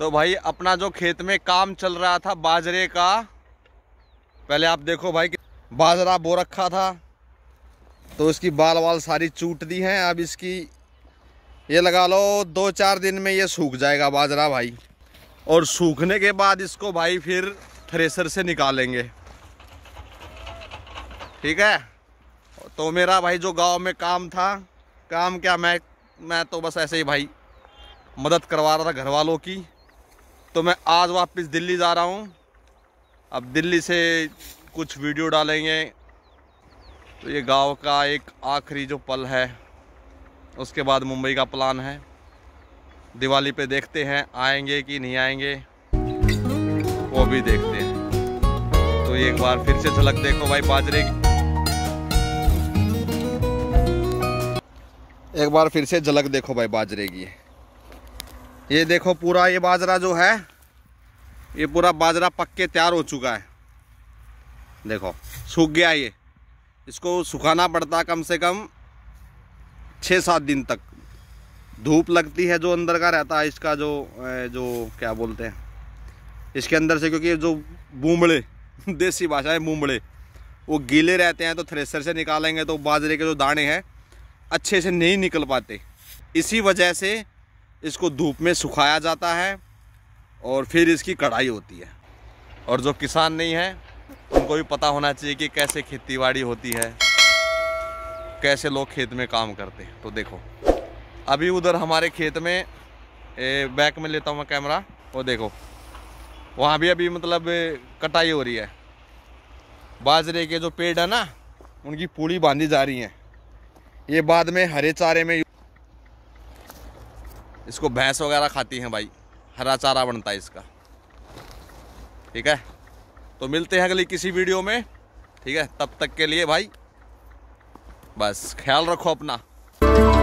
तो भाई अपना जो खेत में काम चल रहा था बाजरे का पहले आप देखो भाई बाजरा बो रखा था तो इसकी बाल वाल सारी चूट दी हैं अब इसकी ये लगा लो दो चार दिन में ये सूख जाएगा बाजरा भाई और सूखने के बाद इसको भाई फिर थ्रेसर से निकालेंगे ठीक है तो मेरा भाई जो गांव में काम था काम क्या मैं मैं तो बस ऐसे ही भाई मदद करवा रहा था घर वालों की तो मैं आज वापस दिल्ली जा रहा हूँ अब दिल्ली से कुछ वीडियो डालेंगे तो ये गांव का एक आखिरी जो पल है उसके बाद मुंबई का प्लान है दिवाली पे देखते हैं आएंगे कि नहीं आएंगे वो भी देखते हैं तो एक बार फिर से झलक देखो भाई बाजरे की एक बार फिर से झलक देखो भाई बाजरे की ये देखो पूरा ये बाजरा जो है ये पूरा बाजरा पक के तैयार हो चुका है देखो सूख गया ये इसको सुखाना पड़ता कम से कम छः सात दिन तक धूप लगती है जो अंदर का रहता है इसका जो जो क्या बोलते हैं इसके अंदर से क्योंकि जो बूमड़े देसी भाषा है बूमड़े वो गीले रहते हैं तो थ्रेसर से निकालेंगे तो बाजरे के जो दाने हैं अच्छे से नहीं निकल पाते इसी वजह से इसको धूप में सुखाया जाता है और फिर इसकी कढ़ाई होती है और जो किसान नहीं है उनको भी पता होना चाहिए कि कैसे खेतीबाड़ी होती है कैसे लोग खेत में काम करते हैं तो देखो अभी उधर हमारे खेत में ए, बैक में लेता हूँ मैं कैमरा वो देखो वहाँ भी अभी मतलब कटाई हो रही है बाजरे के जो पेड़ है ना उनकी पूड़ी बांधी जा रही है ये बाद में हरे चारे में इसको भैंस वगैरह खाती हैं भाई हरा चारा बनता है इसका ठीक है तो मिलते हैं अगली किसी वीडियो में ठीक है तब तक के लिए भाई बस ख्याल रखो अपना